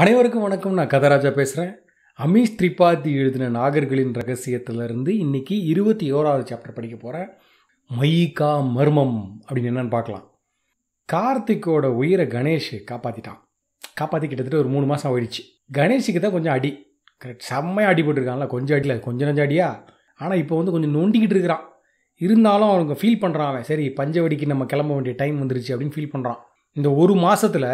அனைவருக்கும் வணக்கம் நான் கதராஜா பேசுகிறேன் அமீஷ் திரிபாதி எழுதின நாகர்களின் ரகசியத்திலிருந்து இன்றைக்கி இருபத்தி ஓராவது சாப்டர் படிக்க போகிறேன் மைகா மர்மம் அப்படின்னு என்னென்னு பார்க்கலாம் கார்த்திக்கோட உயிரை கணேஷ் காப்பாற்றிட்டான் காப்பாற்றி கிட்டத்தட்ட ஒரு மூணு மாதம் ஆயிடுச்சு கணேஷுக்கு தான் கொஞ்சம் அடி கரெக்ட் செம்மையாக அடிபட்டுருக்கான்ல கொஞ்சம் அடியில் கொஞ்சம் நஞ்சம் அடியா ஆனால் இப்போ வந்து கொஞ்சம் நொண்டிக்கிட்டு இருக்கிறான் இருந்தாலும் அவனுக்கு ஃபீல் பண்ணுறான் அவன் சரி பஞ்சவடிக்கு நம்ம கிளம்ப வேண்டிய டைம் வந்துருச்சு அப்படின்னு ஃபீல் பண்ணுறான் இந்த ஒரு மாதத்தில்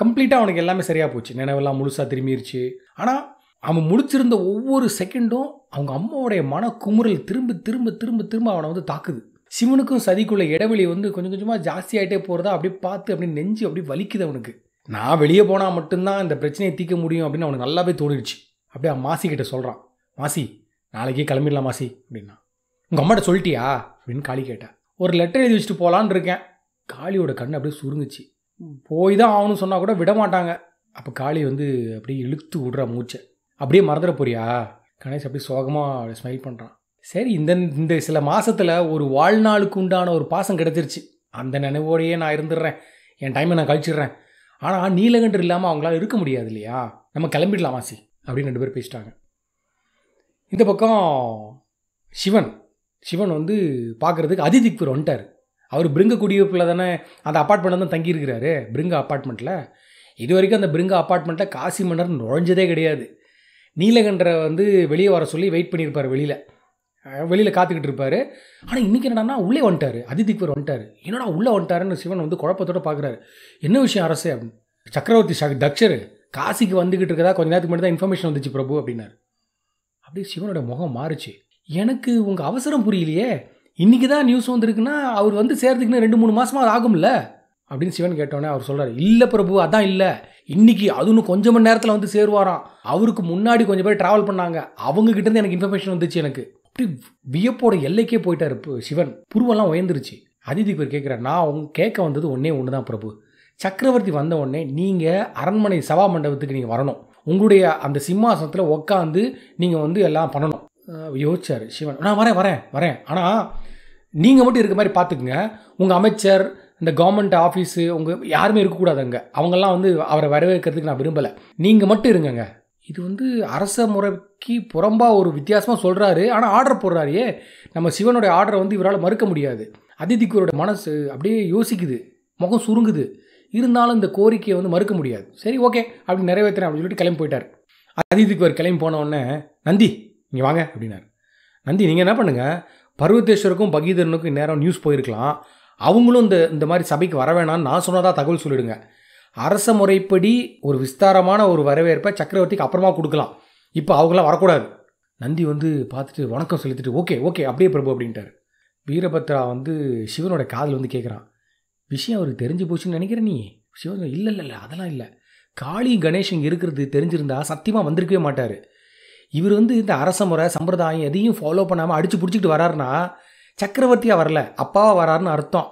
கம்ப்ளீட்டாக அவனுக்கு எல்லாமே சரியாக போச்சு நினைவெல்லாம் முழுசாக திரும்பிடுச்சு ஆனால் அவன் முடிச்சிருந்த ஒவ்வொரு செகண்டும் அவங்க அம்மாவுடைய மன குமுறல் திரும்ப திரும்ப திரும்ப திரும்ப அவனை வந்து தாக்குது சிவனுக்கும் சதிக்குள்ள இடைவெளி வந்து கொஞ்சம் கொஞ்சமாக ஜாஸ்தியாகிட்டே போகிறதா அப்படியே பார்த்து அப்படியே நெஞ்சு அப்படியே வலிக்குது அவனுக்கு நான் வெளியே போனால் மட்டும்தான் இந்த பிரச்சனையை தீக்க முடியும் அப்படின்னு அவனுக்கு நல்லாவே தோணிடுச்சு அப்படியே அவன் மாசிக்கிட்ட சொல்கிறான் மாசி நாளைக்கே கிளம்பிடலாம் மாசி அப்படின்னா உங்கள் அம்மாட்ட சொல்லிட்டியா அப்படின்னு காளி கேட்டேன் ஒரு லெட்டர் எழுதி வச்சுட்டு போகலான் இருக்கேன் காளியோட கண் அப்படியே சுருங்குச்சு போய் தான் ஆகணும் சொன்னால் கூட விட மாட்டாங்க அப்போ காளி வந்து அப்படியே இழுத்து விடுறா மூச்சை அப்படியே மறந்துட போறியா கணேஷ் அப்படியே சோகமாக ஸ்மைல் பண்ணுறான் சரி இந்த இந்த சில மாதத்தில் ஒரு வாழ்நாளுக்கு உண்டான ஒரு பாசம் கிடச்சிருச்சு அந்த நினைவோடையே நான் இருந்துடுறேன் என் டைமை நான் கழிச்சிடுறேன் ஆனால் நீலகண்டர் இல்லாமல் அவங்களால இருக்க முடியாது இல்லையா நம்ம கிளம்பிடலாமா சி அப்படின்னு ரெண்டு பேர் பேசிட்டாங்க இந்த பக்கம் சிவன் சிவன் வந்து பார்க்குறதுக்கு அதிதிக்குவர் வந்துட்டார் அவர் பிருங்க குடியிருப்பில் தானே அந்த அப்பார்ட்மெண்ட்டில் தான் தங்கியிருக்கிறாரு பிருங்க அப்பார்ட்மெண்ட்டில் இது வரைக்கும் அந்த பிருங்க அப்பார்ட்மெண்ட்டில் காசி மன்னர் நுழைஞ்சதே கிடையாது நீலகண்டரை வந்து வெளியே வர சொல்லி வெயிட் பண்ணியிருப்பார் வெளியில் வெளியில் காத்துக்கிட்டு இருப்பார் ஆனால் இன்றைக்கி என்னடான்னா உள்ளே வந்துட்டார் அதிதிக்குவர் வந்துட்டார் என்னடா உள்ளே வந்துட்டாருன்னு சிவன் வந்து குழப்பத்தோடு பார்க்குறாரு என்ன விஷயம் அரசு அப்படின்னு சக்கரவர்த்தி ச தக்ஷர் காசிக்கு வந்துக்கிட்டு இருக்கதா கொஞ்ச நேரத்துக்கு முன்னாடி தான் இன்ஃபர்மேஷன் வந்துச்சு பிரபு அப்படின்னாரு அப்படியே சிவனோட முகம் மாறுச்சு எனக்கு உங்கள் அவசரம் புரியலையே இன்றைக்கி தான் நியூஸ் வந்திருக்குன்னா அவர் வந்து சேர்த்துக்குன்னு ரெண்டு மூணு மாதமாக ஆகும்ல அப்படின்னு சிவன் கேட்டோன்னே அவர் சொல்கிறார் இல்லை பிரபு அதான் இல்லை இன்றைக்கி அது இன்னும் கொஞ்சம் மணி நேரத்தில் வந்து சேருவாராம் அவருக்கு முன்னாடி கொஞ்சம் பேர் ட்ராவல் பண்ணாங்க அவங்கக்கிட்டேருந்து எனக்கு இன்ஃபர்மேஷன் வந்துச்சு எனக்கு அப்படி வியப்போட எல்லைக்கே போயிட்டார் சிவன் புருவெல்லாம் உயர்ந்துருச்சு அதிதி பேர் கேட்குறார் நான் உங்க கேட்க வந்தது ஒன்றே ஒன்று தான் பிரபு சக்கரவர்த்தி வந்த உடனே நீங்கள் அரண்மனை சபா மண்டபத்துக்கு நீங்கள் வரணும் உங்களுடைய அந்த சிம்மாசனத்தில் உட்காந்து நீங்கள் வந்து எல்லாம் பண்ணணும் யோசிச்சார் சிவன் நான் வரேன் வரேன் வரேன் ஆனால் நீங்கள் மட்டும் இருக்க மாதிரி பார்த்துக்குங்க உங்கள் அமைச்சர் இந்த கவர்மெண்ட் ஆஃபீஸு உங்கள் யாருமே இருக்கக்கூடாது அங்கே அவங்கெல்லாம் வந்து அவரை வரவேற்கிறதுக்கு நான் விரும்பலை நீங்கள் மட்டும் இருங்கங்க இது வந்து அரச முறைக்கு புறம்பாக ஒரு வித்தியாசமாக சொல்கிறாரு ஆனால் ஆர்டர் போடுறாரியே நம்ம சிவனுடைய ஆர்டரை வந்து இவரால் மறுக்க முடியாது அதிதிக்குவரோட மனசு அப்படியே யோசிக்குது முகம் சுருங்குது இருந்தாலும் இந்த கோரிக்கையை வந்து மறுக்க முடியாது சரி ஓகே அப்படி நிறைவேற்றுறேன் அப்படின்னு சொல்லிட்டு கிளம்பி போயிட்டார் அதிதிக்குவர் கிளம்பி போனவுடனே நந்தி இங்கே வாங்க அப்படின்னார் நந்தி நீங்கள் என்ன பண்ணுங்கள் பர்வதேஸ்வருக்கும் பகீதரனுக்கும் நேரம் நியூஸ் போயிருக்கலாம் அவங்களும் இந்த இந்த மாதிரி சபைக்கு வர வேணாம்னு நான் சொன்னதாக தகவல் சொல்லிடுங்க அரச முறைப்படி ஒரு விஸ்தாரமான ஒரு வரவேற்பை சக்கரவர்த்திக்கு அப்புறமா கொடுக்கலாம் இப்போ அவங்களாம் வரக்கூடாது நந்தி வந்து பார்த்துட்டு வணக்கம் செலுத்திட்டு ஓகே ஓகே அப்படியே பிரபு அப்படின்ட்டார் வீரபத்ரா வந்து சிவனோட காதல் வந்து கேட்குறான் விஷயம் அவருக்கு தெரிஞ்சு போச்சுன்னு நினைக்கிறேன் நீ சிவன் இல்லை இல்லை இல்லை அதெல்லாம் இல்லை காளி கணேஷன் இருக்கிறது தெரிஞ்சிருந்தா சத்தியமாக வந்திருக்கவே மாட்டார் இவர் வந்து இந்த அரச முறை சம்பிரதாயம் எதையும் ஃபாலோ பண்ணாமல் அடித்து பிடிச்சிக்கிட்டு வராருன்னா சக்கரவர்த்தியாக வரல அப்பாவாக வராருன்னு அர்த்தம்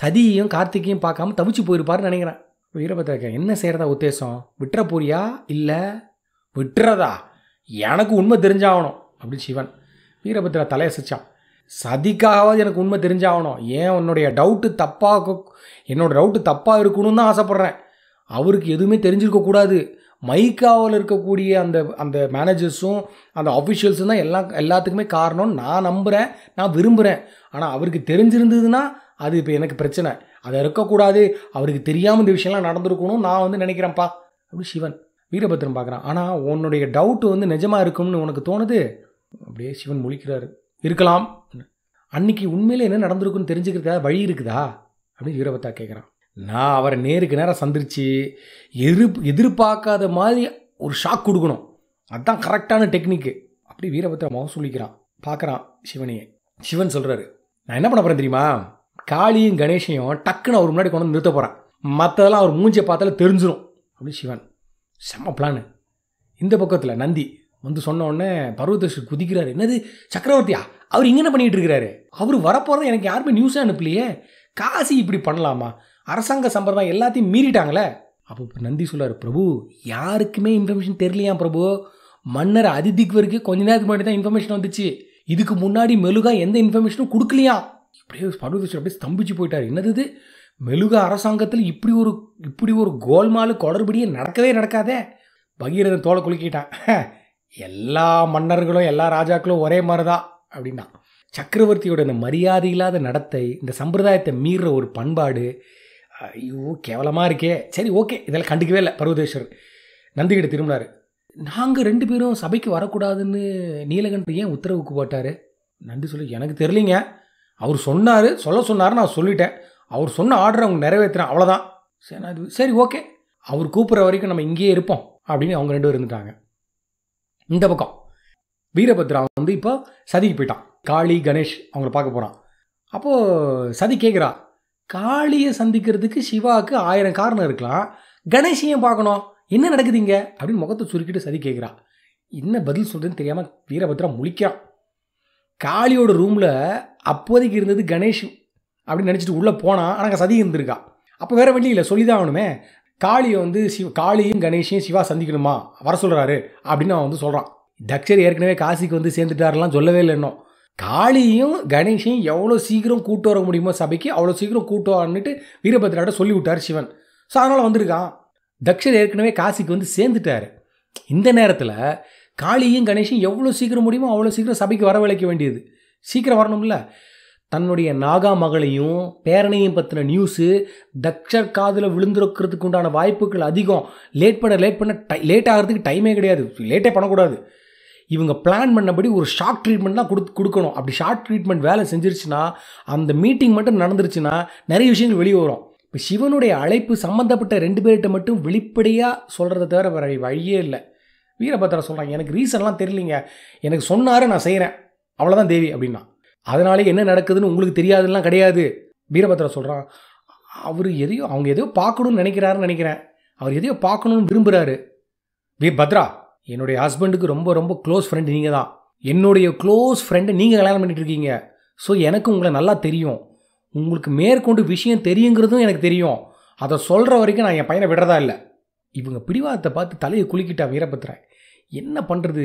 சதியையும் கார்த்திகையும் பார்க்காம தவிச்சு போயிருப்பாருன்னு நினைக்கிறேன் வீரபத்ரக்க என்ன செய்கிறதா உத்தேசம் விட்டுற போறியா இல்லை விட்டுறதா எனக்கு உண்மை தெரிஞ்சாகணும் அப்படி சிவன் வீரபத்ரா தலையசிச்சான் சதிக்காகவாது எனக்கு உண்மை தெரிஞ்சாகணும் ஏன் உன்னுடைய டவுட்டு தப்பாக என்னோடய டவுட்டு தப்பாக இருக்கணும்னு தான் ஆசைப்பட்றேன் அவருக்கு எதுவுமே தெரிஞ்சிருக்கக்கூடாது மைக்காவில் இருக்கக்கூடிய அந்த அந்த மேனேஜர்ஸும் அந்த அஃபிஷியல்ஸும் தான் எல்லா எல்லாத்துக்குமே காரணம்னு நான் நம்புகிறேன் நான் விரும்புகிறேன் ஆனால் அவருக்கு தெரிஞ்சிருந்ததுன்னா அது இப்போ எனக்கு பிரச்சனை அதை இருக்கக்கூடாது அவருக்கு தெரியாமல் இந்த விஷயம்லாம் நடந்திருக்கணும் நான் வந்து நினைக்கிறேன்ப்பா அப்படி சிவன் வீரபத்திரம் பார்க்குறான் ஆனால் உன்னுடைய டவுட் வந்து நிஜமாக இருக்கும்னு உனக்கு தோணுது அப்படியே சிவன் முழிக்கிறாரு இருக்கலாம் அன்னைக்கு உண்மையில் என்ன நடந்திருக்குன்னு தெரிஞ்சுக்கிறதுக்காக வழி இருக்குதா அப்படின்னு வீரபத்தா கேட்குறான் நான் அவரை நேருக்கு நேரம் சந்திரிச்சு எதிர் எதிர்பார்க்காத மாதிரி ஒரு ஷாக் கொடுக்கணும் அதுதான் கரெக்டான டெக்னிக்கு அப்படி வீரபத்ரமாவும் சொல்லிக்கிறான் பார்க்குறான் சிவனையை சிவன் சொல்கிறாரு நான் என்ன பண்ண போகிறேன் தெரியுமா காளியும் கணேஷையும் டக்குன்னு அவர் முன்னாடி கொண்டு வந்து நிறுத்த போகிறேன் மற்றதெல்லாம் அவர் மூஞ்சியை பார்த்தாலும் தெரிஞ்சிடும் அப்படி சிவன் செம்ம பிளானு இந்த பக்கத்தில் நந்தி வந்து சொன்ன உடனே பர்வதேஷ் குதிக்கிறாரு என்னது சக்கரவர்த்தியா அவர் இங்கே என்ன பண்ணிகிட்டு இருக்கிறாரு அவர் வரப்போகிறது எனக்கு யாருமே நியூஸாக அனுப்பலையே காசி இப்படி பண்ணலாமா அரசாங்க சம்பிரதாயம் எல்லாத்தையும் மீறிட்டாங்களே அப்போ நந்தி சொல்லார் பிரபு யாருக்குமே இன்ஃபர்மேஷன் தெரியலையா பிரபு மன்னர் அதிதிக்கு வரைக்கும் கொஞ்ச நேரத்துக்கு முன்னாடி தான் இன்ஃபர்மேஷன் வந்துச்சு இதுக்கு முன்னாடி மெழுகா எந்த இன்ஃபர்மேஷனும் கொடுக்கலையா அப்படியே பர்வதேஸ்வர் அப்படியே ஸ்தம்பிச்சு போயிட்டார் என்னது மெழுகா அரசாங்கத்தில் இப்படி ஒரு இப்படி ஒரு கோல்மாலு கொடர்படியே நடக்கவே நடக்காதே பகீரதன் தோலை குலுக்கிட்டான் எல்லா மன்னர்களும் எல்லா ராஜாக்களும் ஒரே மாதிரி தான் அப்படின்னா சக்கரவர்த்தியோட இந்த மரியாதை இல்லாத நடத்தை இந்த சம்பிரதாயத்தை மீறுற ஒரு பண்பாடு ஐயோ கேவலமாக இருக்கே சரி ஓகே இதெல்லாம் கண்டுக்கவே இல்லை பர்வதேஸ்வர் நந்திகிட்ட திரும்பினார் நாங்கள் ரெண்டு பேரும் சபைக்கு வரக்கூடாதுன்னு நீலகண்ட ஏன் உத்தரவுக்கு போட்டார் நன்றி சொல்லி எனக்கு தெரிலிங்க அவர் சொன்னார் சொல்ல சொன்னார் நான் சொல்லிட்டேன் அவர் சொன்ன ஆர்டர் அவங்க நிறைவேற்றுறேன் அவ்வளோதான் சரி நான் சரி ஓகே அவர் கூப்பிட்ற வரைக்கும் நம்ம இங்கேயே இருப்போம் அப்படின்னு அவங்க ரெண்டு பேர் இருந்துட்டாங்க இந்த பக்கம் வீரபத்ரா வந்து இப்போ சதிக்கு போயிட்டான் காளி கணேஷ் அவங்கள பார்க்க போகிறான் அப்போது சதி கேட்குறா காளியை சந்திக்கிறதுக்கு சிவாவுக்கு ஆயிரம் காரணம் இருக்கலாம் கணேஷையும் பார்க்கணும் என்ன நடக்குதுங்க அப்படின்னு முகத்தை சுருக்கிட்டு சதி கேட்குறா என்ன பதில் சொல்கிறதுன்னு தெரியாமல் வீரபத்ரா முழிக்கிறான் காளியோட ரூமில் அப்போதைக்கு இருந்தது கணேஷ் அப்படின்னு நினச்சிட்டு உள்ளே போனான் ஆனால் சதி இருந்திருக்கா அப்போ வேறு வழி இல்லை சொல்லி தான் ஆகணுமே காளியை வந்து சிவ காளியும் கணேஷையும் சிவா சந்திக்கணுமா வர சொல்கிறாரு அப்படின்னு அவன் வந்து சொல்கிறான் தக்ஷர் ஏற்கனவே காசிக்கு வந்து சேர்ந்துட்டாருலாம் சொல்லவே இல்லை இன்னும் காளியும் கணேஷையும் எவ்வளோ சீக்கிரம் கூட்டு வர முடியுமோ சபைக்கு அவ்வளோ சீக்கிரம் கூட்டு வரணுட்டு வீரபத்ராட்ட சொல்லி விட்டார் சிவன் ஸோ அதனால் வந்திருக்கான் தக்ஷர் ஏற்கனவே காசிக்கு வந்து சேர்ந்துட்டார் இந்த நேரத்தில் காளியும் கணேஷும் எவ்வளோ சீக்கிரம் முடியுமோ அவ்வளோ சீக்கிரம் சபைக்கு வரவழைக்க வேண்டியது சீக்கிரம் வரணும்ல தன்னுடைய நாகா மகளையும் பேரனையும் பற்றின நியூஸு தக்ஷர் காதில் விழுந்துருக்கிறதுக்கு உண்டான வாய்ப்புகள் அதிகம் லேட் பண்ண லேட் பண்ண டை லேட் ஆகிறதுக்கு டைமே கிடையாது லேட்டே பண்ணக்கூடாது இவங்க பிளான் பண்ணபடி ஒரு ஷார்ட் ட்ரீட்மெண்ட்லாம் கொடுத்து கொடுக்கணும் அப்படி ஷார்ட் ட்ரீட்மெண்ட் வேலை செஞ்சிருச்சுன்னா அந்த மீட்டிங் மட்டும் நடந்துருச்சுன்னா நிறைய விஷயங்கள் வெளியே வரும் இப்போ சிவனுடைய அழைப்பு சம்மந்தப்பட்ட ரெண்டு பேர்கிட்ட மட்டும் வெளிப்படையாக சொல்கிறத தவிர வேறு வழியே இல்லை வீரபத்ரா சொல்கிறாங்க எனக்கு ரீசன்லாம் தெரியலிங்க எனக்கு சொன்னார் நான் செய்கிறேன் அவ்வளோதான் தேவி அப்படின்னா அதனாலே என்ன நடக்குதுன்னு உங்களுக்கு தெரியாதுலாம் கிடையாது வீரபத்ரா சொல்கிறான் அவர் எதையோ அவங்க எதையோ பார்க்கணும்னு நினைக்கிறாருன்னு நினைக்கிறேன் அவர் எதையோ பார்க்கணும்னு விரும்புகிறாரு பத்ரா என்னுடைய ஹஸ்பண்டுக்கு ரொம்ப ரொம்ப க்ளோஸ் ஃப்ரெண்டு நீங்கள் தான் என்னுடைய க்ளோஸ் ஃப்ரெண்டு நீங்கள் கல்யாணம் பண்ணிகிட்டு இருக்கீங்க ஸோ எனக்கு உங்களை நல்லா தெரியும் உங்களுக்கு மேற்கொண்டு விஷயம் தெரியுங்கிறதும் எனக்கு தெரியும் அதை சொல்கிற வரைக்கும் நான் என் பையனை விடுறதா இல்லை இவங்க பிடிவாதத்தை பார்த்து தலையை குலுக்கிட்டா வீரபத்ரன் என்ன பண்ணுறது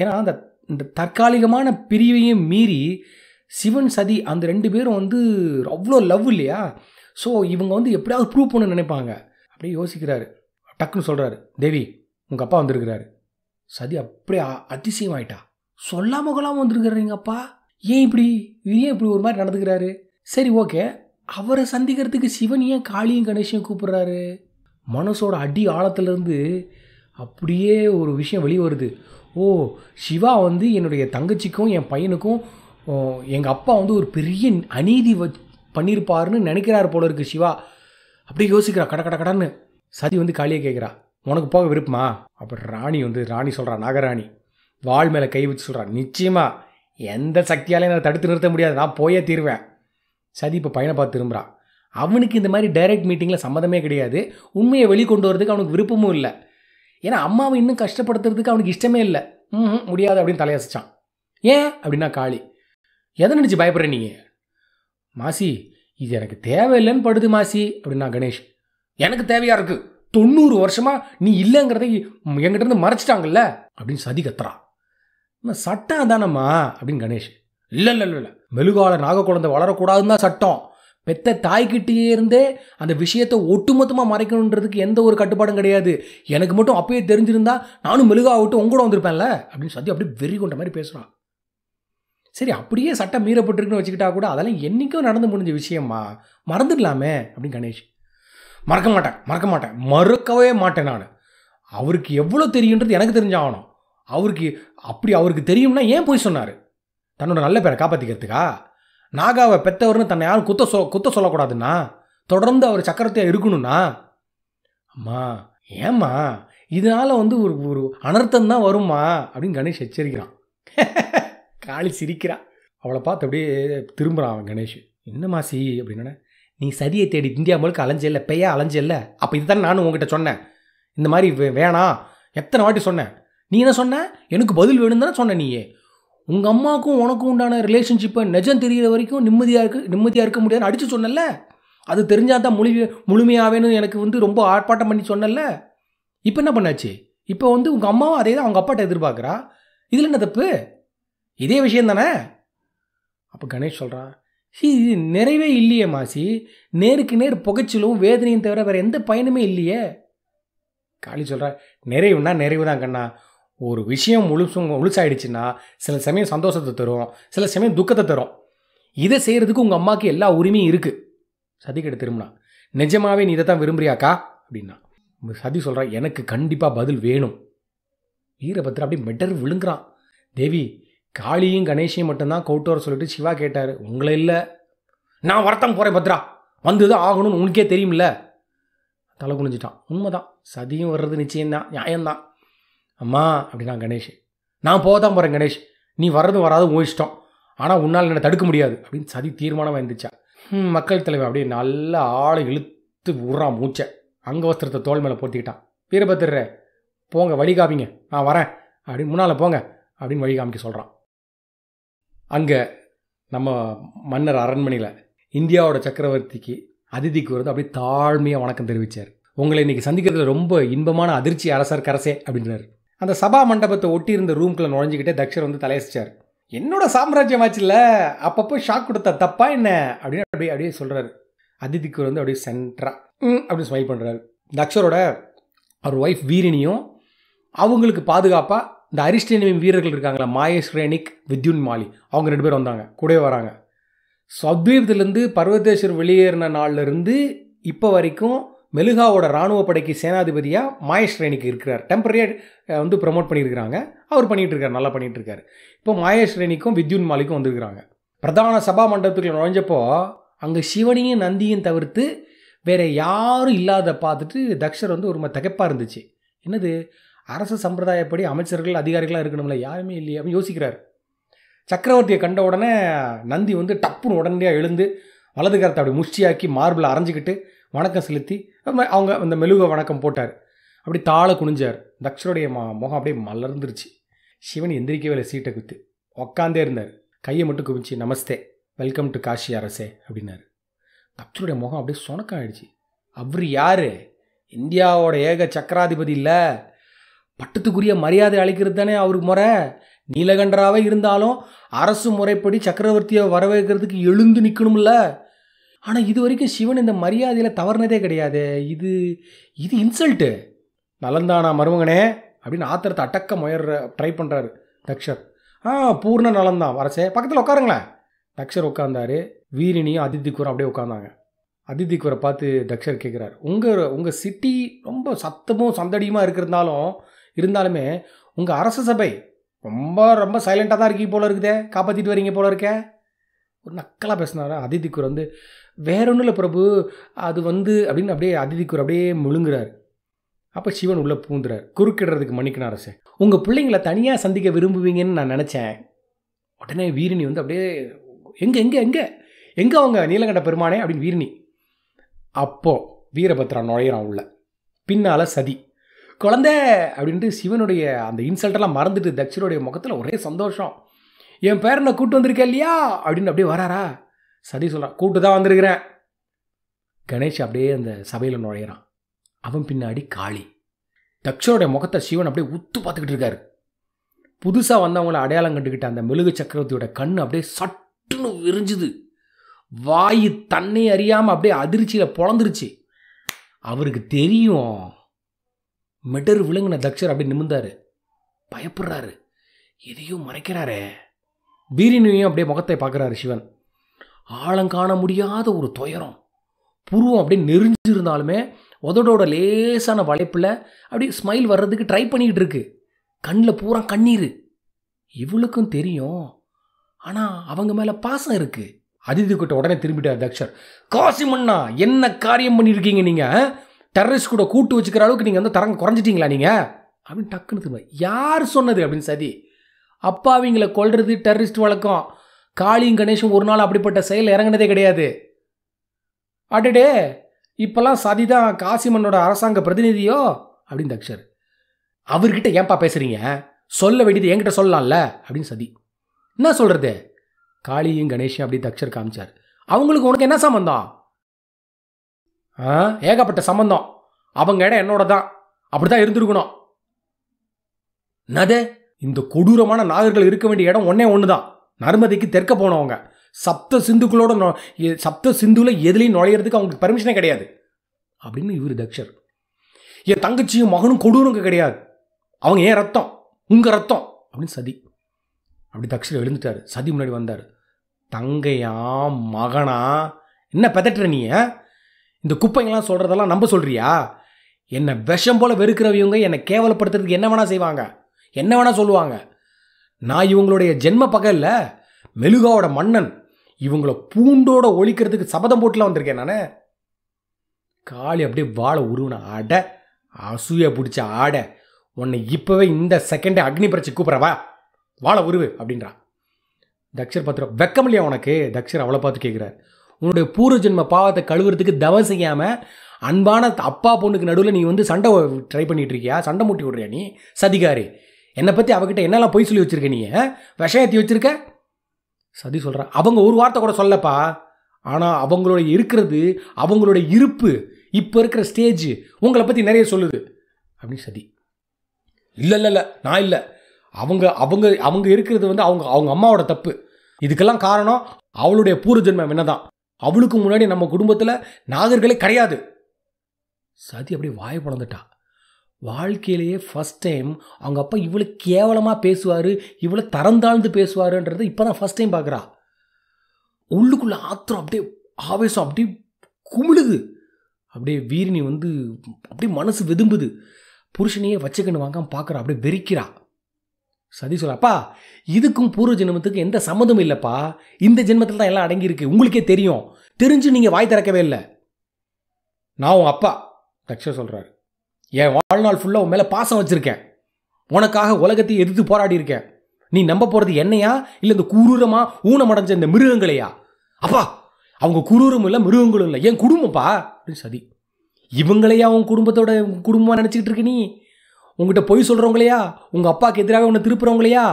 ஏன்னா அந்த இந்த தற்காலிகமான பிரிவையும் மீறி சிவன் சதி அந்த ரெண்டு பேரும் வந்து அவ்வளோ லவ் இல்லையா ஸோ இவங்க வந்து எப்படியாவது ப்ரூவ் பண்ணு நினைப்பாங்க அப்படியே யோசிக்கிறாரு டக்குன்னு சொல்கிறாரு தேவி உங்கள் அப்பா வந்திருக்கிறாரு சதி அப்படியே அதிசயமாயிட்டா சொல்லாமல் கொள்ளாமல் வந்திருக்கிறாரு அப்பா ஏன் இப்படி ஏன் இப்படி ஒரு மாதிரி நடந்துக்கிறாரு சரி ஓகே அவரை சந்திக்கிறதுக்கு சிவன் ஏன் காளியும் கணேஷையும் கூப்பிட்றாரு மனசோட அடி ஆழத்துலேருந்து அப்படியே ஒரு விஷயம் வெளியே வருது ஓ சிவா வந்து என்னுடைய தங்கச்சிக்கும் என் பையனுக்கும் எங்கள் அப்பா வந்து ஒரு பெரிய அநீதி வ பண்ணியிருப்பாருன்னு நினைக்கிறார் போல இருக்குது சிவா அப்படியே யோசிக்கிறா கட கட கடன்னு சதி வந்து காளியை கேட்குறா உனக்கு போக விருப்பமா அப்புறம் ராணி வந்து ராணி சொல்கிறா நாகராணி வாழ் மேலே கை வச்சு சொல்கிறா நிச்சயமாக எந்த சக்தியாலையும் நான் தடுத்து நிறுத்த முடியாது நான் போயே தீருவேன் சதி இப்போ பையனை பார்த்து திரும்புகிறான் அவனுக்கு இந்த மாதிரி டைரக்ட் மீட்டிங்கில் சம்மந்தமே கிடையாது உண்மையை வெளிக்கொண்டு வரதுக்கு அவனுக்கு விருப்பமும் இல்லை ஏன்னா அம்மாவை இன்னும் கஷ்டப்படுத்துறதுக்கு அவனுக்கு இஷ்டமே இல்லை ம் முடியாது அப்படின்னு தலையசிச்சான் ஏன் அப்படின்னா காளி எதை நினச்சி பயப்படுற நீங்கள் மாசி இது எனக்கு தேவையில்லைன்னு படுது மாசி அப்படின்னா கணேஷ் எனக்கு தேவையாக இருக்குது தொண்ணூறு வருஷமாக நீ இல்லைங்கிறதை எங்கிட்டருந்து மறைச்சிட்டாங்கல்ல அப்படின்னு சதி கத்துறா சட்டம் தானம்மா அப்படின்னு கணேஷ் இல்லை இல்லை இல்லை இல்லை மெழுகால நாக குழந்தை வளரக்கூடாதுன்னு தான் சட்டம் பெத்த தாய்கிட்டேயே இருந்தே அந்த விஷயத்தை ஒட்டுமொத்தமாக மறைக்கணுன்றதுக்கு எந்த ஒரு கட்டுப்பாடும் கிடையாது எனக்கு மட்டும் அப்பயே தெரிஞ்சிருந்தா நானும் மெழுகா விட்டு உங்க கூட வந்திருப்பேன்ல அப்படின்னு சதி அப்படியே வெறி கொண்ட மாதிரி பேசுகிறான் சரி அப்படியே சட்டம் மீறப்பட்டிருக்குன்னு வச்சுக்கிட்டா கூட அதெல்லாம் என்றைக்கும் நடந்து முடிஞ்ச விஷயமா மறந்துடலாமே அப்படின்னு கணேஷ் மறக்க மாட்டேன் மறக்க மாட்டேன் மறுக்கவே மாட்டேன் நான் அவருக்கு எவ்வளோ தெரியுன்றது எனக்கு தெரிஞ்சாகணும் அவருக்கு அப்படி அவருக்கு தெரியும்னா ஏன் போய் சொன்னார் தன்னோட நல்ல பேரை காப்பாற்றிக்கிறதுக்கா நாகாவை பெற்றவர்னு தன்னை யாரும் குத்த சொ குத்த சொல்லக்கூடாதுன்னா தொடர்ந்து அவர் சக்கரத்தையாக இருக்கணும்னா அம்மா ஏம்மா இதனால் வந்து ஒரு ஒரு அனர்த்தம் தான் வருமா அப்படின்னு கணேஷ் எச்சரிக்கிறான் காளி சிரிக்கிறான் அவளை பார்த்து அப்படியே திரும்புகிறான் அவன் கணேஷ் என்ன மாசி அப்படின்னா நீ சதியை தேடி இந்தியா முழுக்க அலைஞ்சல பெய்யா அலைஞ்சல அப்போ இதுதான் நானும் உங்ககிட்ட சொன்னேன் இந்த மாதிரி வே வேணாம் எத்தனை வாட்டி சொன்னேன் நீ என்ன சொன்ன எனக்கு பதில் வேணும் தானே சொன்ன நீயே உங்கள் அம்மாவுக்கும் உனக்கும் உண்டான ரிலேஷன்ஷிப்பை நிஜம் தெரிகிற வரைக்கும் நிம்மதியாக இருக்கு நிம்மதியாக இருக்க முடியாதுன்னு அடித்து சொன்னல அது தெரிஞ்சால் தான் முழு முழுமையாகவேன்னு எனக்கு வந்து ரொம்ப ஆர்ப்பாட்டம் பண்ணி சொன்னல இப்போ என்ன பண்ணாச்சு இப்போ வந்து உங்கள் அம்மாவும் அதே தான் அவங்க அப்பாட்ட எதிர்பார்க்குறா இதில் என்ன தப்பு இதே விஷயம் தானே அப்போ கணேஷ் சொல்கிறான் இது நிறைவே இல்லையே மாசி நேருக்கு நேர் புகைச்சலும் வேதனையும் தவிர வேறு எந்த பயனுமே இல்லையே காளி சொல்கிற நிறைவுனா நிறைவு தான் கண்ணா ஒரு விஷயம் முழுசு முழுசாயிடுச்சுன்னா சில சமயம் சந்தோஷத்தை தரும் சில சமயம் துக்கத்தை தரும் இதை செய்கிறதுக்கு உங்கள் அம்மாவுக்கு எல்லா உரிமையும் இருக்குது சதிக்கிட்ட திரும்பினா நிஜமாகவே நீ இதை தான் விரும்புறியாக்கா அப்படின்னா சதி சொல்கிறா எனக்கு கண்டிப்பாக பதில் வேணும் வீரபத்ரா அப்படி மெட்டர் விழுங்குறான் தேவி காளியும் கணேஷையும் மட்டும்தான் கவுட்டோர வர சொல்லிட்டு சிவா கேட்டார் உங்களை இல்லை நான் வரத்தம் போகிறேன் பத்ரா வந்து தான் ஆகணும்னு உனக்கே தெரியும்ல தலை குனிஞ்சிட்டான் உண்மைதான் சதியும் வர்றது நிச்சயம்தான் நியாயம்தான் அம்மா அப்படின்னா கணேஷ் நான் போக தான் போகிறேன் கணேஷ் நீ வர்றதும் வராது ஓயிச்சிட்டோம் ஆனால் உன்னால் என்னை தடுக்க முடியாது அப்படின்னு சதி தீர்மானம் வந்துச்சா மக்கள் தலைவர் அப்படியே நல்லா ஆளை இழுத்து உறா மூச்சை அங்கவஸ்திரத்தை தோல் மேலே போத்திக்கிட்டான் வீரபத்திர போங்க வழி நான் வரேன் அப்படின்னு முன்னால் போங்க அப்படின்னு வழி காமிக்க சொல்கிறான் அங்கே நம்ம மன்னர் அரண்மனையில் இந்தியாவோட சக்கரவர்த்திக்கு அதிதிக்கு வந்து அப்படியே தாழ்மையாக வணக்கம் தெரிவித்தார் உங்களை இன்றைக்கி சந்திக்கிறதுல ரொம்ப இன்பமான அதிர்ச்சி அரசர் கரசே அப்படின்றார் அந்த சபா மண்டபத்தை ஒட்டி இருந்த ரூம்குள்ளே நுழைஞ்சிக்கிட்டே தக்ஷர் வந்து தலையசிச்சார் என்னோட சாம்ராஜ்யம் ஆச்சுல்ல அப்பப்போ ஷாக் கொடுத்த தப்பா என்ன அப்படின்னு அப்படியே அப்படியே சொல்கிறாரு அதிதிக்கு வந்து அப்படியே சென்ட்ரா அப்படின்னு ஸ்மைல் பண்ணுறாரு தக்ஷரோட அவர் ஒய்ஃப் வீரினியும் அவங்களுக்கு பாதுகாப்பாக இந்த அரிஸ்டேனியம் வீரர்கள் இருக்காங்களா மாயேஷ் ரேனிக் வித்யுன் மாலி அவங்க ரெண்டு பேரும் வந்தாங்க கூடவே வராங்க ஸோ அத்வீப்திலேருந்து பர்வதேஸ்வர் வெளியேறின நாள்லேருந்து இப்போ வரைக்கும் மெலுகாவோட இராணுவ படைக்கு சேனாதிபதியாக மாயேஷ் ரேனிக்கு இருக்கிறார் டெம்பரரியாக வந்து ப்ரமோட் பண்ணியிருக்கிறாங்க அவர் பண்ணிகிட்டு இருக்கார் நல்லா பண்ணிகிட்டு இருக்கார் இப்போ மாயேஷ் ரேனிக்கும் வித்யுன் மாலிக்கும் வந்திருக்கிறாங்க பிரதான சபா மண்டபத்துக்குள்ள நுழைஞ்சப்போ அங்கே சிவனையும் நந்தியும் தவிர்த்து வேறு யாரும் இல்லாத பார்த்துட்டு தக்ஷர் வந்து ஒரு மாதிரி தகப்பாக இருந்துச்சு என்னது அரசு சம்பிரதாயப்படி அமைச்சர்கள் அதிகாரிகளாக இருக்கணும்ல யாருமே இல்லையே அப்படின்னு யோசிக்கிறார் சக்கரவர்த்தியை கண்ட உடனே நந்தி வந்து டப்புன்னு உடனடியாக எழுந்து வலது கரத்தை அப்படி முஷ்டியாக்கி மார்பில் அரைஞ்சிக்கிட்டு வணக்கம் செலுத்தி அவங்க அந்த மெழுக வணக்கம் போட்டார் அப்படி தாழ குனிஞ்சார் தக்ஷருடைய முகம் அப்படியே மலர்ந்துருச்சு சிவன் எந்திரிக்கவே இல்லை சீட்டை குத்து உக்காந்தே இருந்தார் கையை மட்டும் குவிச்சு நமஸ்தே வெல்கம் டு காஷி அரசே அப்படின்னார் தக்ஷருடைய முகம் அப்படியே சொணக்கம் ஆயிடுச்சு அவர் யார் இந்தியாவோட ஏக சக்கராதிபதி இல்லை பட்டத்துக்குரிய மரியாதை அளிக்கிறது தானே அவருக்கு முறை நீலகண்டராகவே இருந்தாலும் அரசு முறைப்படி சக்கரவர்த்தியை வரவேற்கிறதுக்கு எழுந்து நிற்கணும்ல ஆனால் இது வரைக்கும் சிவன் இந்த மரியாதையில் தவறுனதே கிடையாது இது இது இன்சல்ட்டு நலந்தானா மருமகனே அப்படின்னு ஆத்திரத்தை அட்டக்க முயற ட்ரை பண்ணுறாரு தக்ஷர் ஆ பூர்ண நலந்தான் அரசே பக்கத்தில் உட்காருங்களேன் தக்ஷர் உட்காந்தாரு வீரினியும் அதித்திக்குரம் அப்படியே உட்காந்தாங்க அதித்திக்குரை பார்த்து தக்ஷர் கேட்குறாரு உங்கள் உங்கள் சிட்டி ரொம்ப சத்தமும் சந்தடியுமாக இருக்கிறதுனாலும் இருந்தாலுமே உங்கள் அரசு சபை ரொம்ப ரொம்ப சைலண்டாக தான் இருக்கீங்க போல் இருக்குதே காப்பாற்றிட்டு வரீங்க போல இருக்க ஒரு நக்கலாக பேசினார் அதிதிக்குர் வந்து வேற ஒன்றும் இல்லை பிரபு அது வந்து அப்படின்னு அப்படியே அதிதிக்குர் அப்படியே முழுங்குறாரு அப்போ சிவன் உள்ளே பூந்துறார் குறுக்கிடுறதுக்கு மன்னிக்கணும் அரசு உங்கள் பிள்ளைங்களை தனியாக சந்திக்க விரும்புவீங்கன்னு நான் நினச்சேன் உடனே வீரிணி வந்து அப்படியே எங்கே எங்கே எங்கே எங்கே அவங்க நீலகண்ட பெருமானே அப்படின்னு வீரணி அப்போது வீரபத்ரா நுழையிறான் உள்ள பின்னால் சதி குழந்தை அப்படின்ட்டு சிவனுடைய அந்த இன்சல்ட்டெல்லாம் மறந்துட்டு தட்சிணுடைய முகத்தில் ஒரே சந்தோஷம் என் பேரனை கூப்பிட்டு வந்திருக்கேன் இல்லையா அப்படின்னு அப்படியே வராரா சரி சொல்கிறான் கூப்பிட்டு தான் வந்திருக்கிறேன் கணேஷ் அப்படியே அந்த சபையில் நுழையிறான் அவன் பின்னாடி காளி தக்ஷனுடைய முகத்தை சிவன் அப்படியே உத்து பார்த்துக்கிட்டு இருக்காரு புதுசாக வந்தவங்கள அடையாளம் கண்டுக்கிட்ட அந்த மெழுகு சக்கரவர்த்தியோட கண் அப்படியே சட்டுன்னு விரிஞ்சுது வாயு தன்னை அறியாமல் அப்படியே அதிர்ச்சியில் பொழந்துருச்சு அவருக்கு தெரியும் மெடர் விழுங்கின தக்ஷர் அப்படி நிமிந்தாரு பயப்படுறாரு எதையும் மறைக்கிறாரே பீரினையும் அப்படியே முகத்தை பார்க்குறாரு சிவன் ஆழங்காண முடியாத ஒரு துயரம் புருவம் அப்படியே நெறிஞ்சிருந்தாலுமே உதடோட லேசான வளைப்பில் அப்படியே ஸ்மைல் வர்றதுக்கு ட்ரை பண்ணிக்கிட்டு இருக்கு கண்ணில் பூரா கண்ணீர் இவளுக்கும் தெரியும் ஆனால் அவங்க மேலே பாசம் இருக்குது அதிதி கிட்ட உடனே திரும்பிட்டார் தக்ஷர் காசிமண்ணா என்ன காரியம் பண்ணியிருக்கீங்க நீங்கள் டெரரிஸ்ட் கூட கூட்டு வச்சுக்கிற அளவுக்கு நீங்கள் வந்து தரம் குறைஞ்சிட்டிங்களா நீங்கள் அப்படின்னு டக்குன்னு திரும்ப யார் சொன்னது அப்படின்னு சதி அப்பாவிங்களை கொள்வது டெரரிஸ்ட் வழக்கம் காளியும் கணேஷும் ஒரு நாள் அப்படிப்பட்ட செயல் இறங்கினதே கிடையாது அடடே இப்போல்லாம் சதி தான் காசிமன்னோட அரசாங்க பிரதிநிதியோ அப்படின்னு தக்ஷர் அவர்கிட்ட ஏன்பா பேசுகிறீங்க சொல்ல வேண்டியது என்கிட்ட சொல்லலாம்ல அப்படின்னு சதி என்ன சொல்கிறது காளியும் கணேஷும் அப்படி தக்ஷர் காமிச்சார் அவங்களுக்கு உனக்கு என்ன சம்மந்தம் ஏகப்பட்ட சம்பந்தம் அவங்க இடம் என்னோட தான் அப்படி தான் இருந்திருக்கணும் நதே இந்த கொடூரமான நாகர்கள் இருக்க வேண்டிய இடம் ஒன்னே ஒன்று தான் நர்மதிக்கு தெற்க போனவங்க சப்த சிந்துக்களோட நொ சப்த சிந்துல எதுலையும் நுழையிறதுக்கு அவங்களுக்கு பர்மிஷனே கிடையாது அப்படின்னு இவர் தக்ஷர் என் தங்கச்சியும் மகனும் கொடூரங்க கிடையாது அவங்க ஏன் ரத்தம் உங்கள் ரத்தம் அப்படின்னு சதி அப்படி தக்ஷர் எழுந்துட்டார் சதி முன்னாடி வந்தார் தங்கையா மகனா என்ன பெதட்டுற நீ இந்த குப்பைங்களாம் சொல்கிறதெல்லாம் நம்ப சொல்கிறியா என்னை விஷம் போல் வெறுக்கிறவங்க என்னை கேவலப்படுத்துறதுக்கு என்ன வேணால் செய்வாங்க என்ன வேணால் சொல்லுவாங்க நான் இவங்களுடைய ஜென்ம பகலில் மெழுகாவோட மன்னன் இவங்கள பூண்டோட ஒழிக்கிறதுக்கு சபதம் போட்டுலாம் வந்திருக்கேன் நான் காளி அப்படியே வாழை உருவின ஆட அசூய பிடிச்ச ஆட உன்னை இப்போவே இந்த செகண்டே அக்னி பறிச்சு கூப்பிட்றவா வாழை உருவு அப்படின்றா தக்ஷர் பார்த்துருவா வெக்கமில்லையா உனக்கு தக்ஷர் அவளை பார்த்து கேட்குறாரு உன்னுடைய பூர்வ ஜென்ம பாவத்தை கழுவுறதுக்கு தவம் செய்யாமல் அன்பான அப்பா பொண்ணுக்கு நடுவில் நீ வந்து சண்டை ட்ரை பண்ணிகிட்டு இருக்கியா சண்டை மூட்டி விடுறியா நீ சதிகாரி என்னை பற்றி அவகிட்ட என்னெல்லாம் பொய் சொல்லி வச்சிருக்க நீ விஷயத்தி வச்சிருக்க சதி சொல்கிறேன் அவங்க ஒரு வார்த்தை கூட சொல்லப்பா ஆனால் அவங்களோட இருக்கிறது அவங்களோட இருப்பு இப்போ இருக்கிற ஸ்டேஜ் உங்களை பற்றி நிறைய சொல்லுது அப்படின்னு சதி இல்லை இல்லை இல்லை நான் இல்லை அவங்க அவங்க அவங்க இருக்கிறது வந்து அவங்க அவங்க அம்மாவோட தப்பு இதுக்கெல்லாம் காரணம் அவளுடைய பூர்வ ஜென்மம் என்னதான் அவளுக்கு முன்னாடி நம்ம குடும்பத்தில் நாகர்களே கிடையாது சதி அப்படியே வாய் பிறந்துட்டா வாழ்க்கையிலேயே ஃபஸ்ட் டைம் அவங்க அப்பா இவ்வளோ கேவலமாக பேசுவார் இவ்வளோ தரந்தாழ்ந்து பேசுவாருன்றதை இப்போ தான் ஃபஸ்ட் டைம் பார்க்குறா உள்ளுக்குள்ளே ஆத்திரம் அப்படியே ஆவேசம் அப்படியே குமிழுது அப்படியே வீரினி வந்து அப்படியே மனசு வெதும்புது புருஷனையே வச்சுக்கணும் வாங்க பார்க்குறா அப்படியே வெறிக்கிறா சதி சொல்லப்பா இதுக்கும் பூர்வ ஜென்மத்துக்கும் எந்த சம்மந்தமும் இல்லைப்பா இந்த ஜென்மத்தில் தான் எல்லாம் அடங்கியிருக்கு உங்களுக்கே தெரியும் தெரிஞ்சு நீங்கள் வாய் திறக்கவே இல்லை நான் உன் அப்பா தக்ஷ சொல்கிறாரு என் வாழ்நாள் ஃபுல்லாக உன் மேலே பாசம் வச்சுருக்கேன் உனக்காக உலகத்தை எதிர்த்து போராடி இருக்கேன் நீ நம்ப போகிறது என்னையா இல்லை இந்த குரூரமாக ஊனமடைஞ்ச இந்த மிருகங்களையா அப்பா அவங்க குரூரம் இல்லை மிருகங்களும் இல்லை என் குடும்பம்ப்பா அப்படின்னு சதி இவங்களையா உன் குடும்பத்தோட குடும்பமாக நினச்சிக்கிட்டு இருக்க நீ உங்ககிட்ட பொய் சொல்கிறவங்களையா உங்கள் அப்பாவுக்கு எதிராக உன்னை திருப்புறவங்களையா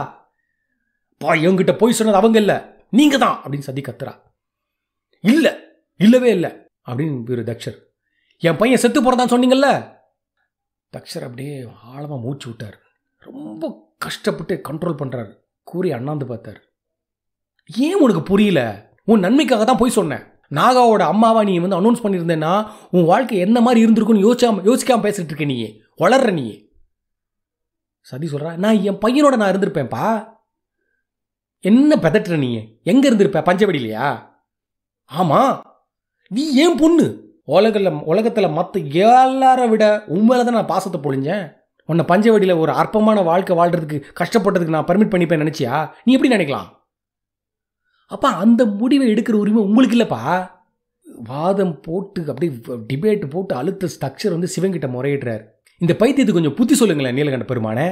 பா என்கிட்ட பொய் சொன்னது அவங்க இல்லை நீங்கள் தான் அப்படின்னு சதி கத்துறா இல்லை இல்லவே இல்லை அப்படின்னு இவர் தக்ஷர் என் பையன் செத்து போகிறதான்னு சொன்னீங்கல்ல தக்ஷர் அப்படியே ஆழமாக மூச்சு விட்டார் ரொம்ப கஷ்டப்பட்டு கண்ட்ரோல் பண்ணுறாரு கூறி அண்ணாந்து பார்த்தார் ஏன் உனக்கு புரியல உன் நன்மைக்காக தான் போய் சொன்னேன் நாகாவோட அம்மாவை நீ வந்து அனௌன்ஸ் பண்ணியிருந்தேன்னா உன் வாழ்க்கை என்ன மாதிரி இருந்திருக்குன்னு யோசிக்காம யோசிக்காமல் பேசிகிட்டு இருக்க நீயே வளர்ற நீயே சதி சொல்கிறா நான் என் பையனோட நான் இருந்திருப்பேன்ப்பா என்ன பதட்டுற நீ எங்கே இருந்திருப்ப பஞ்சவடியிலையா ஆமாம் நீ ஏன் பொண்ணு உலகில் உலகத்தில் மற்ற எல்லாரை விட உண்மையில தான் நான் பாசத்தை பொழிஞ்சேன் உன்னை பஞ்சவடியில் ஒரு அற்பமான வாழ்க்கை வாழ்கிறதுக்கு கஷ்டப்பட்டதுக்கு நான் பர்மிட் பண்ணிப்பேன் நினச்சியா நீ எப்படி நினைக்கலாம் அப்போ அந்த முடிவை எடுக்கிற உரிமை உங்களுக்கு இல்லைப்பா வாதம் போட்டு அப்படியே டிபேட் போட்டு அழுத்த ஸ்ட்ரக்சர் வந்து சிவங்கிட்ட முறையிடுறாரு இந்த பைத்தியத்துக்கு கொஞ்சம் புத்தி சொல்லுங்களேன் நீலகண்ட பெருமானே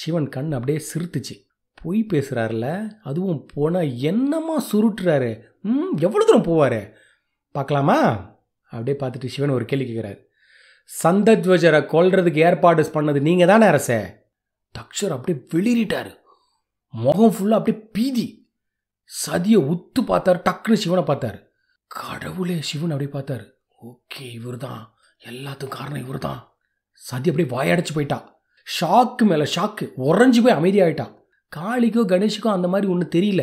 சிவன் கண் அப்படியே சிரித்துச்சு பொய் பேசுகிறாருல அதுவும் போனால் என்னம்மா சுருட்டுறாரு ம் எவ்வளோ தூரம் போவார் பார்க்கலாமா அப்படியே பார்த்துட்டு சிவன் ஒரு கேள்வி கேட்குறாரு சந்தத்வஜரை கொல்றதுக்கு ஏற்பாடு பண்ணது நீங்கள் தானே அரசே தக்ஷர் அப்படியே வெளியிட்டார் முகம் ஃபுல்லாக அப்படியே பீதி சதியை உத்து பார்த்தார் டக்குன்னு சிவனை பார்த்தார் கடவுளே சிவன் அப்படியே பார்த்தார் ஓகே இவர் தான் எல்லாத்துக்கும் காரணம் இவர் தான் சதி அப்படியே வாயடைச்சு போயிட்டா ஷாக்கு மேலே ஷாக்கு உறைஞ்சி போய் அமைதியாகிட்டா காளிக்கோ கணேஷுக்கோ அந்த மாதிரி ஒன்றும் தெரியல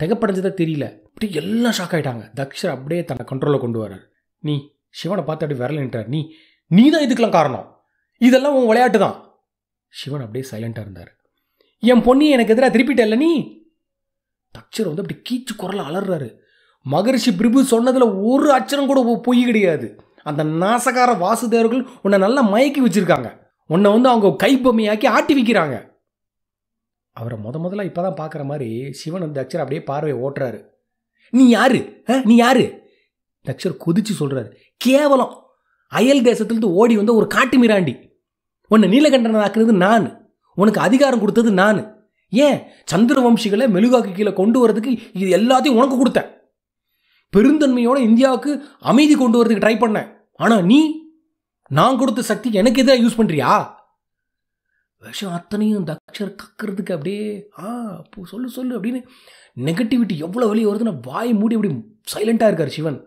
திகப்படைஞ்சதாக தெரியல அப்படியே எல்லாம் ஷாக் ஆகிட்டாங்க தக்ஷர் அப்படியே தன்னை கண்ட்ரோலில் கொண்டு வரார் நீ சிவனை பார்த்து அப்படியே விரல் நின்றார் நீ நீ தான் இதுக்கெல்லாம் காரணம் இதெல்லாம் உன் விளையாட்டு தான் சிவன் அப்படியே சைலண்டாக இருந்தார் என் பொண்ணி எனக்கு எதிராக இல்லை நீ தக்ஷர் வந்து அப்படி கீச்சு குரலை அலறாரு மகரிஷி பிரபு சொன்னதில் ஒரு அச்சரம் கூட பொய் கிடையாது அந்த நாசகார வாசுதேவர்கள் உன்னை நல்லா மயக்கி வச்சுருக்காங்க உன்னை வந்து அவங்க கைப்பொம்மையாக்கி ஆட்டி விற்கிறாங்க அவரை முத முதல்ல இப்போ தான் பார்க்குற மாதிரி சிவன் அந்த தக்ஷர் அப்படியே பார்வை ஓட்டுறாரு நீ யாரு நீ யாரு தக்ஷர் கொதிச்சு சொல்கிறாரு கேவலம் அயல் தேசத்துலேருந்து ஓடி வந்த ஒரு காட்டு மிராண்டி உன்னை நீலகண்டன் ஆக்குறது நான் உனக்கு அதிகாரம் கொடுத்தது நான் ஏன் சந்திர வம்சிகளை மெழுகாக்கு கீழே கொண்டு வரதுக்கு இது எல்லாத்தையும் உனக்கு கொடுத்தேன் பெருந்தன்மையோட இந்தியாவுக்கு அமைதி கொண்டு வரதுக்கு ட்ரை பண்ணேன் ஆனால் நீ நான் கொடுத்த சக்திக்கு எனக்கு எதிராக யூஸ் பண்ணுறியா விஷம் அத்தனையும் தக்ஷர் கக்கிறதுக்கு அப்படியே ஆ அப்போ சொல்லு சொல்லு அப்படின்னு நெகட்டிவிட்டி எவ்வளோ வழி வருதுன்னு வாய் மூடி அப்படி சைலண்ட்டாக இருக்கார் சிவன்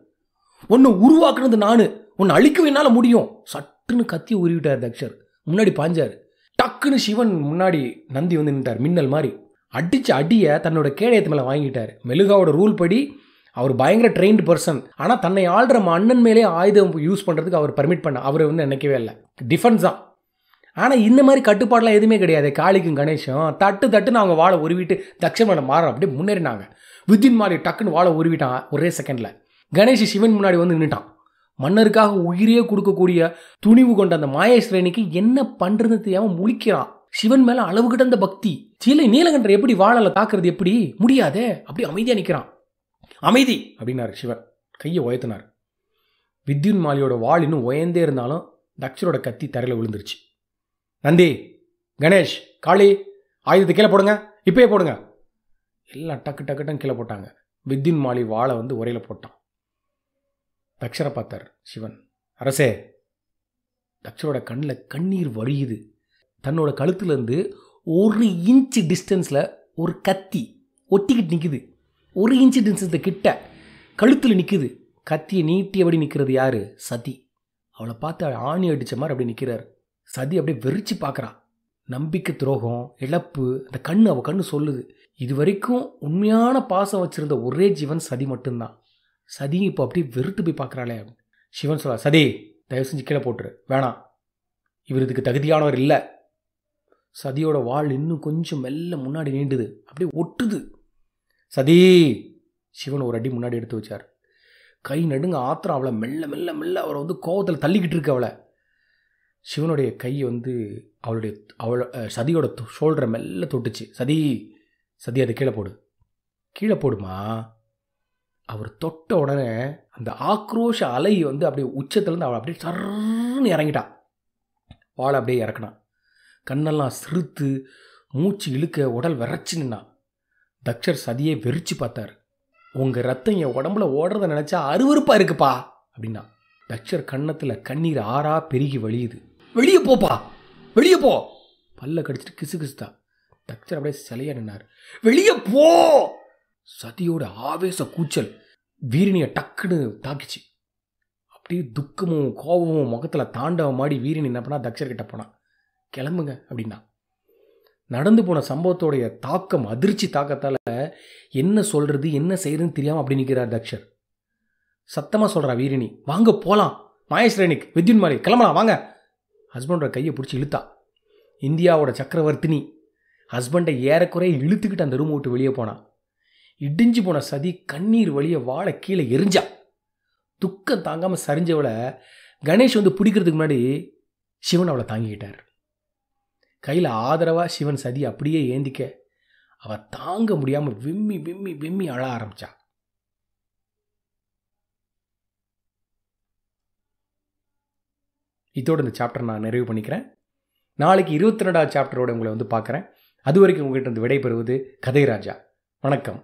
ஒன்று உருவாக்குனது நான் ஒன்று அழிக்க என்னால் முடியும் சட்டுன்னு கத்தி உருவிட்டார் தக்ஷர் முன்னாடி பாஞ்சார் டக்குன்னு சிவன் முன்னாடி நந்தி வந்து நின்றார் மின்னல் மாதிரி அடித்த அடியை தன்னோட கேடயத்து மேலே வாங்கிட்டார் மெழுகாவோட ரூல் படி அவர் பயங்கர ட்ரெயின்டு பர்சன் ஆனால் தன்னை ஆள்ற அண்ணன் மேலே ஆயுதம் யூஸ் பண்ணுறதுக்கு அவர் பர்மிட் பண்ண அவர் வந்து நினைக்கவே இல்லை டிஃபென்ஸ் தான் ஆனால் இந்த மாதிரி கட்டுப்பாடெலாம் எதுவுமே கிடையாது காளிக்கும் கணேஷும் தட்டு தட்டுன்னு அவங்க வாழை உருவிட்டு தக்ஷமான மாற அப்படியே முன்னேறினாங்க வித்தின் மாலி டக்குன்னு வாழை உருவிட்டான் ஒரே செகண்டில் கணேஷ் சிவன் முன்னாடி வந்து நின்றுட்டான் மன்னருக்காக உயிரியே கொடுக்கக்கூடிய துணிவு கொண்ட அந்த மாயேஸ்வரனிக்கு என்ன பண்ணுறதுன்னு தெரியாமல் முழிக்கிறான் சிவன் மேலே அளவு கிடந்த பக்தி சீலை நீலகண்டர் எப்படி வாழலை தாக்குறது எப்படி முடியாதே அப்படி அமைதியாக நிற்கிறான் அமைதி அப்படின்னார் சிவர் கையை உயர்த்தினார் வித்யுன் மாலியோட வாள் இன்னும் உயர்ந்தே இருந்தாலும் தக்ஷரோட கத்தி தரையில் விழுந்துருச்சு நந்தி கணேஷ் காளி ஆயுதத்தை கீழே போடுங்க இப்பயே போடுங்க எல்லாம் டக்கு டக்குன்னு கீழே போட்டாங்க வித்யுன் மாலி வாழை வந்து உரையில் போட்டான் தக்ஷரை பார்த்தார் சிவன் அரசே தக்ஷரோட கண்ணில் கண்ணீர் வழியுது தன்னோட கழுத்துலேருந்து ஒரு இன்ச்சு டிஸ்டன்ஸில் ஒரு கத்தி ஒட்டிக்கிட்டு நிற்குது ஒரு இன்ச்சு டிஸ்டன்ஸ் கிட்ட கழுத்தில் நிற்குது கத்தியை நீட்டி அப்படி நிற்கிறது யார் சதி அவளை பார்த்து ஆணி அடித்த மாதிரி அப்படி நிற்கிறார் சதி அப்படியே வெறிச்சு பார்க்குறா நம்பிக்கை துரோகம் இழப்பு அந்த கண் அவள் கண்ணு சொல்லுது இது வரைக்கும் உண்மையான பாசம் வச்சுருந்த ஒரே ஜீவன் சதி மட்டும்தான் சதி இப்போ அப்படியே வெறுத்து போய் பார்க்குறாளே சிவன் சொல்ல சதி தயவு செஞ்சு கீழே போட்டுரு வேணாம் இவர் இதுக்கு தகுதியானவர் இல்லை சதியோட வாழ் இன்னும் கொஞ்சம் மெல்ல முன்னாடி நீண்டுது அப்படியே ஒட்டுது சதி சிவன் ஒரு அடி முன்னாடி எடுத்து வச்சார் கை நடுங்க ஆத்திரம் அவளை மெல்ல மெல்ல மெல்ல அவரை வந்து கோவத்தில் தள்ளிக்கிட்டு இருக்கு அவளை சிவனுடைய கை வந்து அவளுடைய அவளை சதியோட ஷோல்டரை மெல்ல தொட்டுச்சு சதி சதி அதை கீழே போடு கீழே போடுமா அவர் தொட்ட உடனே அந்த ஆக்ரோஷ அலை வந்து அப்படியே உச்சத்துலேருந்து அவள் அப்படியே சர்ன்னு இறங்கிட்டான் வாழை அப்படியே இறக்கினான் கண்ணெல்லாம் சிறுத்து மூச்சு இழுக்க உடல் விரைச்சி நின்னான் தக்ஷர் சதியை வெறிச்சு பார்த்தார் உங்கள் ரத்தம் என் உடம்புல ஓடுறத நினச்சா அருவறுப்பாக இருக்குப்பா அப்படின்னா தக்ஷர் கன்னத்தில் கண்ணீர் ஆறா பெருகி வழியுது வெளியே போப்பா வெளியே போ பல்ல கடிச்சிட்டு கிசு கிசுதா தக்ஷர் அப்படியே சிலைய நின்னார் வெளியே போ சதியோட ஆவேச கூச்சல் வீரணியை டக்குன்னு தாக்கிச்சு அப்படியே துக்கமும் கோபமும் முகத்தில் தாண்டவமாடி வீரணி என்ன பண்ணா தக்ஷர்கிட்ட போனான் கிளம்புங்க அப்படின்னா நடந்து போன சம்பவத்தோடைய தாக்கம் அதிர்ச்சி தாக்கத்தால் என்ன சொல்கிறது என்ன செய்கிறதுன்னு தெரியாமல் அப்படி நிற்கிறார் தக்ஷர் சத்தமாக சொல்கிறா வீரினி வாங்க போகலாம் மாயஸ்ரேனிக் வித்யுன் மாதிரி கிளம்பலாம் வாங்க ஹஸ்பண்டோட கையை பிடிச்சி இழுத்தா இந்தியாவோட சக்கரவர்த்தினி ஹஸ்பண்டை ஏறக்குறைய இழுத்துக்கிட்டு அந்த ரூம் விட்டு வெளியே போனான் இடிஞ்சு போன சதி கண்ணீர் வழியை வாழை கீழே எரிஞ்சா துக்கம் தாங்காமல் சரிஞ்சவளை கணேஷ் வந்து பிடிக்கிறதுக்கு முன்னாடி சிவன் அவளை தாங்கிக்கிட்டார் கையில் ஆதரவாக சிவன் சதி அப்படியே ஏந்திக்க அவள் தாங்க முடியாமல் விம்மி விம்மி விம்மி அழ ஆரம்பித்தா இதோடு இந்த சாப்டர் நான் நிறைவு பண்ணிக்கிறேன் நாளைக்கு இருபத்தி ரெண்டாவது சாப்டரோடு உங்களை வந்து பார்க்குறேன் அது வரைக்கும் உங்கள்கிட்ட இருந்து விடைபெறுவது ராஜா வணக்கம்